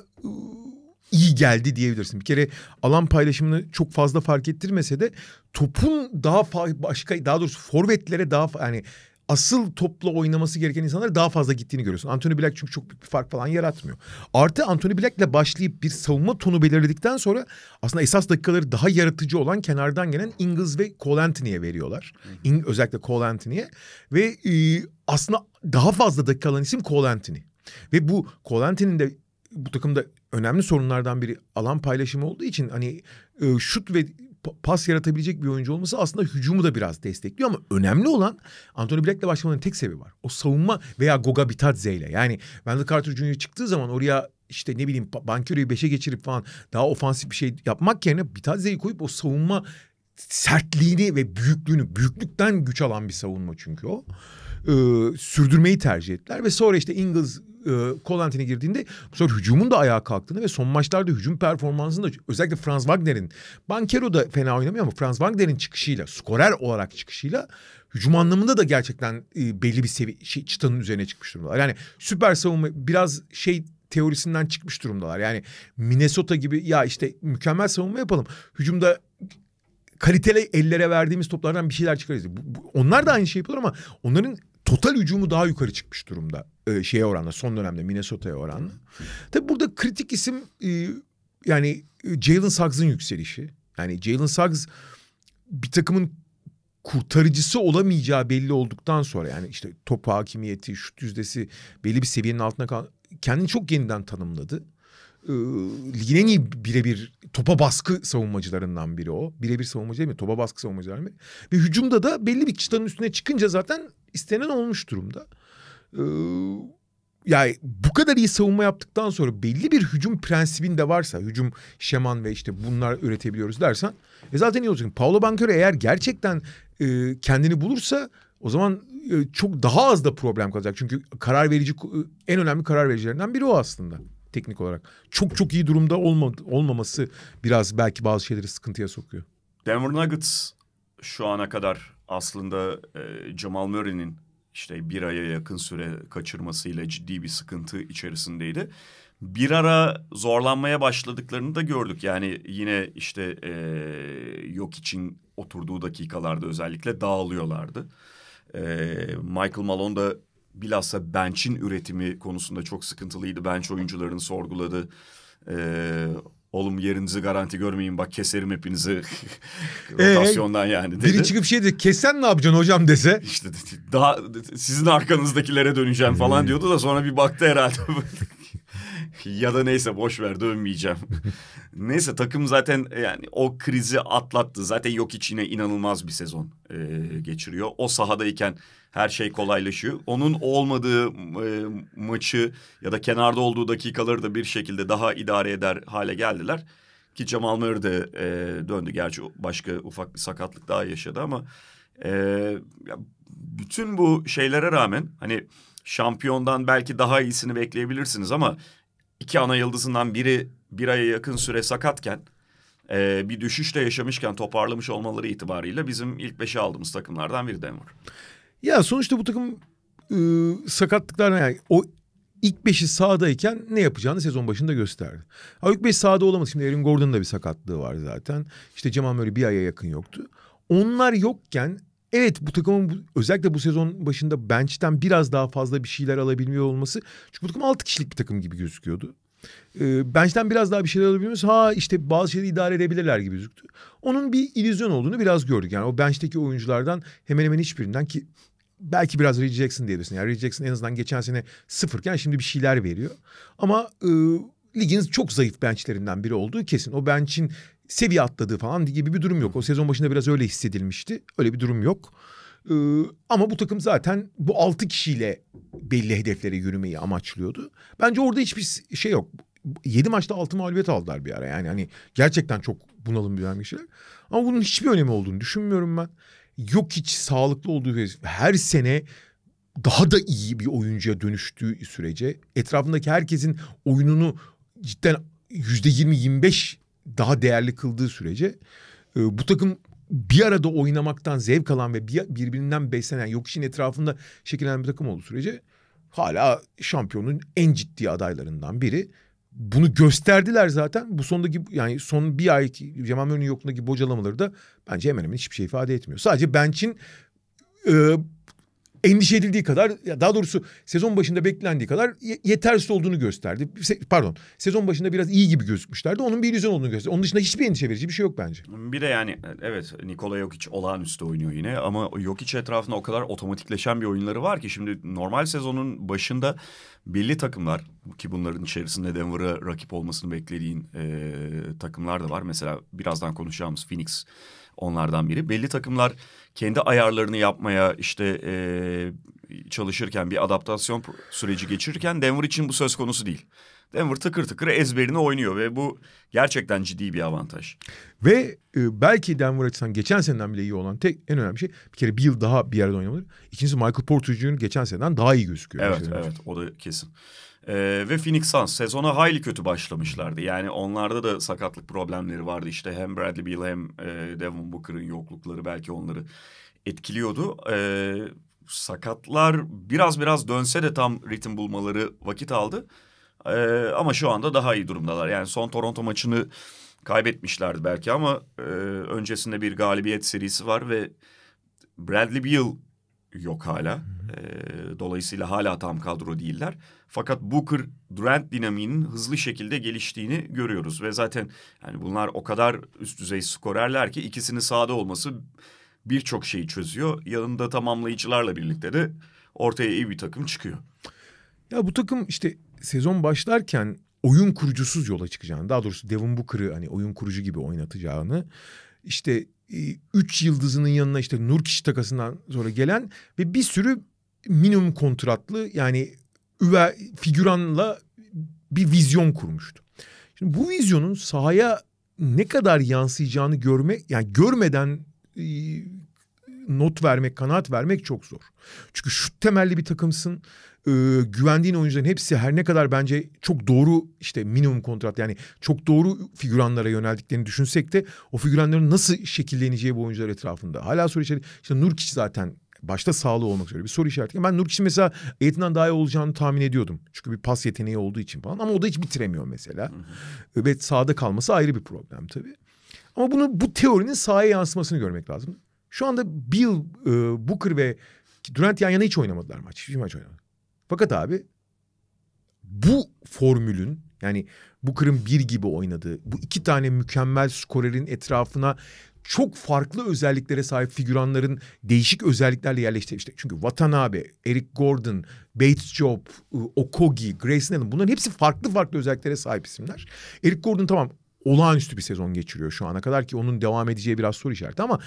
iyi geldi diyebilirsin. Bir kere alan paylaşımını çok fazla fark ettirmese de topun daha başka daha doğrusu forvetlere daha yani asıl topla oynaması gereken insanlara daha fazla gittiğini görüyorsun. Anthony Black çünkü çok büyük bir fark falan yaratmıyor. Artı Anthony Black'le başlayıp bir savunma tonu belirledikten sonra aslında esas dakikaları daha yaratıcı olan kenardan gelen Ingles ve Cole Anthony'ye veriyorlar. In, özellikle Cole Anthony'ye ve e, aslında daha fazla dakika alan isim Cole Anthony. Ve bu Cole Anthony'nin de bu takımda önemli sorunlardan biri alan paylaşımı olduğu için hani e, şut ve pas yaratabilecek bir oyuncu olması aslında hücumu da biraz destekliyor ama önemli olan Anthony Black'le başlamanın tek sebebi var. O savunma veya Goga Bitadze ile. Yani Wendell Carter Jr. çıktığı zaman oraya işte ne bileyim Bankero'yu beşe geçirip falan daha ofansif bir şey yapmak yerine Bitadze'yi koyup o savunma sertliğini ve büyüklüğünü büyüklükten güç alan bir savunma çünkü o. Ee, sürdürmeyi tercih ettiler ve sonra işte Ingles e, Kolantini girdiğinde bu sefer hücumun da ayağa kalktığını ve son maçlarda hücum performansında özellikle Franz Wagner'in Bankero da fena oynamıyor ama Franz Wagner'in çıkışıyla skorer olarak çıkışıyla hücum anlamında da gerçekten e, belli bir seviye şey, çıtanın üzerine çıkmış durumdalar. Yani süper savunma biraz şey teorisinden çıkmış durumdalar. Yani Minnesota gibi ya işte mükemmel savunma yapalım. Hücumda kaliteli ellere verdiğimiz toplardan bir şeyler çıkarız. onlar da aynı şey yapıyorlar ama onların total hücumu daha yukarı çıkmış durumda. E, şeye oranla son dönemde Minnesota'ya oranla. Tabi burada kritik isim e, yani e, Jalen Suggs'ın yükselişi. Yani Jalen Suggs bir takımın kurtarıcısı olamayacağı belli olduktan sonra yani işte top hakimiyeti, şut yüzdesi belli bir seviyenin altına kal kendini çok yeniden tanımladı. Ee, ligin en iyi birebir topa baskı savunmacılarından biri o. Birebir savunmacı değil mi? Topa baskı savunmacılarından mı Ve hücumda da belli bir çıtanın üstüne çıkınca zaten istenen olmuş durumda. Ee, yani bu kadar iyi savunma yaptıktan sonra belli bir hücum prensibin de varsa hücum şeman ve işte bunlar üretebiliyoruz dersen e zaten iyi olacak. Paolo Banquero eğer gerçekten e, kendini bulursa o zaman e, çok daha az da problem kalacak. Çünkü karar verici e, en önemli karar vericilerinden biri o aslında teknik olarak. Çok çok iyi durumda olma, olmaması biraz belki bazı şeyleri sıkıntıya sokuyor. Denver Nuggets şu ana kadar aslında e, Jamal Murray'nin işte bir aya yakın süre kaçırmasıyla ciddi bir sıkıntı içerisindeydi. Bir ara zorlanmaya başladıklarını da gördük. Yani yine işte e, yok için oturduğu dakikalarda özellikle dağılıyorlardı. E, Michael Malone da bilhassa bench'in üretimi konusunda çok sıkıntılıydı. Bench oyuncularını sorguladı. E, Oğlum yerinizi garanti görmeyin bak keserim hepinizi. (laughs) Ee, Rotasyondan yani dedi. Biri çıkıp şey dedi kessen ne yapacaksın hocam dese. İşte daha sizin arkanızdakilere döneceğim falan hmm. diyordu da sonra bir baktı herhalde. (laughs) (laughs) ya da neyse boş ver dönmeyeceğim. (laughs) neyse takım zaten e, yani o krizi atlattı. Zaten yok içine inanılmaz bir sezon e, geçiriyor. O sahadayken her şey kolaylaşıyor. Onun olmadığı e, maçı ya da kenarda olduğu dakikaları da bir şekilde daha idare eder hale geldiler. Ki Cemal Mır de e, döndü. Gerçi başka ufak bir sakatlık daha yaşadı ama... E, ya, bütün bu şeylere rağmen hani şampiyondan belki daha iyisini bekleyebilirsiniz ama iki ana yıldızından biri bir aya yakın süre sakatken e, bir düşüş yaşamışken toparlamış olmaları itibariyle bizim ilk beşe aldığımız takımlardan biri Denver. Ya sonuçta bu takım e, sakatlıklarına yani o ilk beşi sahadayken ne yapacağını sezon başında gösterdi. Ha ilk beş sahada olamadı. Şimdi Aaron Gordon'ın da bir sakatlığı var zaten. İşte Cemal Murray bir aya yakın yoktu. Onlar yokken Evet bu takımın bu, özellikle bu sezon başında bench'ten biraz daha fazla bir şeyler alabilmiyor olması. Çünkü bu takım 6 kişilik bir takım gibi gözüküyordu. E, bench'ten biraz daha bir şeyler alabilmemiz ha işte bazı şeyleri idare edebilirler gibi gözüktü. Onun bir illüzyon olduğunu biraz gördük. Yani o bench'teki oyunculardan hemen hemen hiçbirinden ki belki biraz Reggie Jackson diyebilirsin. Yani Reggie Jackson en azından geçen sene sıfırken şimdi bir şeyler veriyor. Ama e, ligin çok zayıf benchlerinden biri olduğu kesin. O bench'in seviye atladığı falan gibi bir durum yok. O sezon başında biraz öyle hissedilmişti. Öyle bir durum yok. Ee, ama bu takım zaten bu altı kişiyle belli hedeflere yürümeyi amaçlıyordu. Bence orada hiçbir şey yok. Yedi maçta altı mağlubiyet aldılar bir ara. Yani hani gerçekten çok bunalım bir şeyler. Ama bunun hiçbir önemi olduğunu düşünmüyorum ben. Yok hiç sağlıklı olduğu her sene daha da iyi bir oyuncuya dönüştüğü sürece etrafındaki herkesin oyununu cidden yüzde yirmi yirmi beş daha değerli kıldığı sürece e, bu takım bir arada oynamaktan zevk alan ve bir, birbirinden beslenen yok işin etrafında şekillenen bir takım olduğu sürece hala şampiyonun en ciddi adaylarından biri. Bunu gösterdiler zaten. Bu sondaki yani son bir ay Cemal Mönü'nün yokluğundaki bocalamaları da bence hemen hemen hiçbir şey ifade etmiyor. Sadece bençin e, endişe edildiği kadar daha doğrusu sezon başında beklendiği kadar yetersiz olduğunu gösterdi. Se pardon sezon başında biraz iyi gibi gözükmüşlerdi. Onun bir illüzyon olduğunu gösterdi. Onun dışında hiçbir endişe verici bir şey yok bence. Bir de yani evet Nikola Jokic olağanüstü oynuyor yine ama Jokic etrafında o kadar otomatikleşen bir oyunları var ki şimdi normal sezonun başında belli takımlar ki bunların içerisinde Denver'a rakip olmasını beklediğin e, takımlar da var. Mesela birazdan konuşacağımız Phoenix onlardan biri. Belli takımlar kendi ayarlarını yapmaya işte e, çalışırken bir adaptasyon süreci geçirirken Denver için bu söz konusu değil. Denver tıkır tıkır ezberini oynuyor ve bu gerçekten ciddi bir avantaj. Ve e, belki Denver açısından geçen seneden bile iyi olan tek en önemli şey bir kere bir yıl daha bir yerde oynamaları. İkincisi Michael Porter Jr. geçen seneden daha iyi gözüküyor. Evet evet o da kesin. E, ve Phoenix Suns sezona hayli kötü başlamışlardı. Yani onlarda da sakatlık problemleri vardı. İşte hem Bradley Beal hem e, Devin Booker'ın yoklukları belki onları etkiliyordu. E, sakatlar biraz biraz dönse de tam ritim bulmaları vakit aldı. E, ama şu anda daha iyi durumdalar. Yani son Toronto maçını kaybetmişlerdi belki ama e, öncesinde bir galibiyet serisi var ve Bradley Beal yok hala. E, dolayısıyla hala tam kadro değiller. Fakat Booker Durant dinamiğinin hızlı şekilde geliştiğini görüyoruz ve zaten yani bunlar o kadar üst düzey skorerler ki ikisinin sahada olması birçok şeyi çözüyor. Yanında tamamlayıcılarla birlikte de ortaya iyi bir takım çıkıyor. Ya bu takım işte sezon başlarken oyun kurucusuz yola çıkacağını, daha doğrusu Devin Booker'ı hani oyun kurucu gibi oynatacağını işte e, üç yıldızının yanına işte Nurkiş takasından sonra gelen ve bir sürü minimum kontratlı yani üve figüranla bir vizyon kurmuştu. Şimdi bu vizyonun sahaya ne kadar yansıyacağını görme yani görmeden e, not vermek, kanaat vermek çok zor. Çünkü şut temelli bir takımsın e, güvendiğin oyuncuların hepsi her ne kadar bence çok doğru işte minimum kontrat yani çok doğru figüranlara yöneldiklerini düşünsek de o figüranların nasıl şekilleneceği bu oyuncular etrafında. Hala soru işareti işte Nurkic zaten başta sağlığı olmak üzere bir soru işareti. Ben Nurkic'in mesela eğitimden daha iyi olacağını tahmin ediyordum. Çünkü bir pas yeteneği olduğu için falan ama o da hiç bitiremiyor mesela. Hı hı. Ee, ve sahada kalması ayrı bir problem tabii. Ama bunu bu teorinin sahaya yansımasını görmek lazım. Şu anda Bill, e, Booker ve Durant yan yana hiç oynamadılar maç. Hiçbir maç oynamadı. Fakat abi bu formülün yani bu Kırım bir gibi oynadığı bu iki tane mükemmel skorerin etrafına çok farklı özelliklere sahip figüranların değişik özelliklerle yerleştirmişti. Çünkü Watanabe, Eric Gordon, Bates Job, ıı, Okogi, Grayson Allen bunların hepsi farklı farklı özelliklere sahip isimler. Eric Gordon tamam olağanüstü bir sezon geçiriyor şu ana kadar ki onun devam edeceği biraz soru işareti ama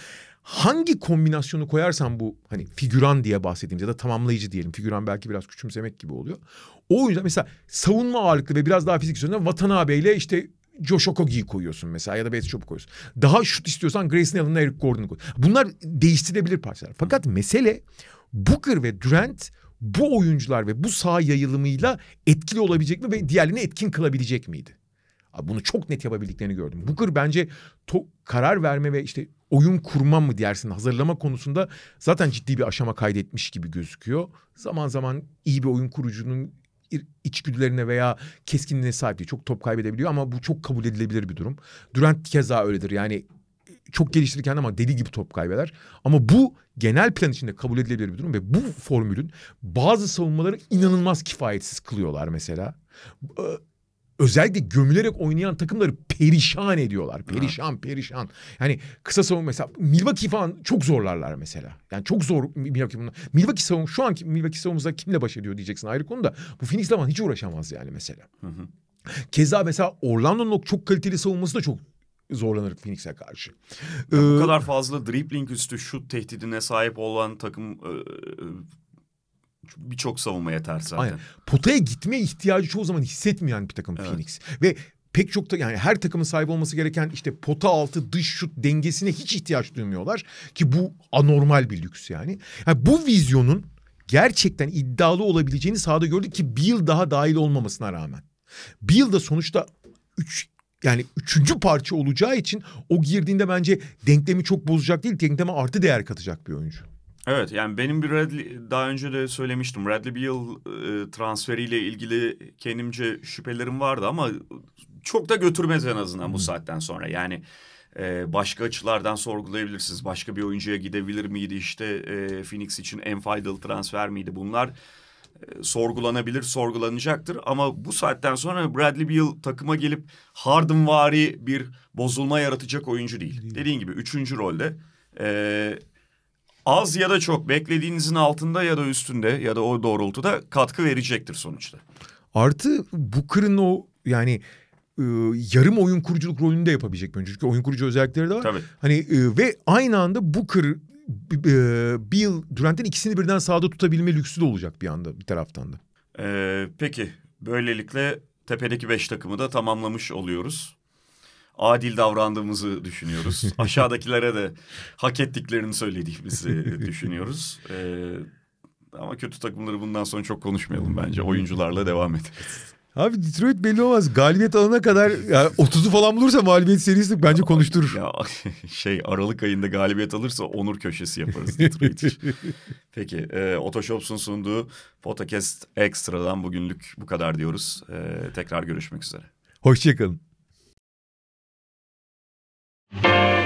hangi kombinasyonu koyarsan bu hani figüran diye bahsettiğimiz ya da tamamlayıcı diyelim figüran belki biraz küçümsemek gibi oluyor. O yüzden mesela savunma ağırlıklı ve biraz daha fizik üzerinden Vatan abiyle işte Josh Okogi'yi koyuyorsun mesela ya da Bates Chop'u koyuyorsun. Daha şut istiyorsan Grayson Allen'la Eric Gordon'u koy. Bunlar değiştirilebilir parçalar. Fakat mesele Booker ve Durant bu oyuncular ve bu sağ yayılımıyla etkili olabilecek mi ve diğerlerini etkin kılabilecek miydi? Bunu çok net yapabildiklerini gördüm. Booker bence karar verme ve işte oyun kurma mı dersin hazırlama konusunda zaten ciddi bir aşama kaydetmiş gibi gözüküyor. Zaman zaman iyi bir oyun kurucunun içgüdülerine veya keskinliğine sahip değil. Çok top kaybedebiliyor ama bu çok kabul edilebilir bir durum. Durant keza öyledir. Yani e, çok geliştirirken ama deli gibi top kaybeder. Ama bu genel plan içinde kabul edilebilir bir durum ve bu formülün bazı savunmaları inanılmaz kifayetsiz kılıyorlar mesela. E, özellikle gömülerek oynayan takımları perişan ediyorlar. Perişan ha. perişan. Yani kısa savunma mesela Milwaukee falan çok zorlarlar mesela. Yani çok zor Milwaukee bunlar. Milwaukee savun şu anki Milwaukee savunmada kimle baş ediyor diyeceksin ayrı konuda. Bu Phoenix falan hiç uğraşamaz yani mesela. Hı hı. Keza mesela Orlando'nun çok kaliteli savunması da çok zorlanır Phoenix'e karşı. Ya ee, bu kadar fazla dribbling üstü şut tehdidine sahip olan takım e, e birçok savunmaya ters zaten. Aynen. Potaya gitme ihtiyacı çoğu zaman hissetmeyen bir takım evet. Phoenix. Ve pek çok da yani her takımın sahip olması gereken işte pota altı dış şut dengesine hiç ihtiyaç duymuyorlar ki bu anormal bir lüks yani. yani bu vizyonun gerçekten iddialı olabileceğini sahada gördük ki bir yıl daha dahil olmamasına rağmen. Bir yıl da sonuçta üç yani üçüncü parça olacağı için o girdiğinde bence denklemi çok bozacak değil denkleme artı değer katacak bir oyuncu. Evet yani benim bir Radley, daha önce de söylemiştim. Bradley Beal e, transferiyle ilgili kendimce şüphelerim vardı ama çok da götürmez en azından bu hmm. saatten sonra. Yani e, başka açılardan sorgulayabilirsiniz. Başka bir oyuncuya gidebilir miydi işte e, Phoenix için en faydalı transfer miydi bunlar? E, sorgulanabilir, sorgulanacaktır. Ama bu saatten sonra Bradley Beal takıma gelip Hardenvari bir bozulma yaratacak oyuncu değil. değil. Dediğin gibi üçüncü rolde. E, az ya da çok beklediğinizin altında ya da üstünde ya da o doğrultuda katkı verecektir sonuçta. Artı bu kırın o yani e, yarım oyun kuruculuk rolünü de yapabilecek bence. Çünkü oyun kurucu özellikleri de var. Tabii. Hani e, ve aynı anda Booker e, Bill Durant'in ikisini birden sağda tutabilme lüksü de olacak bir anda bir taraftan da. Ee, peki böylelikle tepedeki beş takımı da tamamlamış oluyoruz adil davrandığımızı düşünüyoruz. (laughs) Aşağıdakilere de hak ettiklerini söylediğimizi düşünüyoruz. Ee, ama kötü takımları bundan sonra çok konuşmayalım bence. Oyuncularla devam ederiz. Abi Detroit belli olmaz. Galibiyet alana kadar yani 30'u falan bulursa mağlubiyet serisi bence konuşturur. Ya, (laughs) şey Aralık ayında galibiyet alırsa onur köşesi yaparız Detroit (laughs) Peki e, Otoshops'un sunduğu Podcast Extra'dan bugünlük bu kadar diyoruz. E, tekrar görüşmek üzere. Hoşçakalın. Thank you.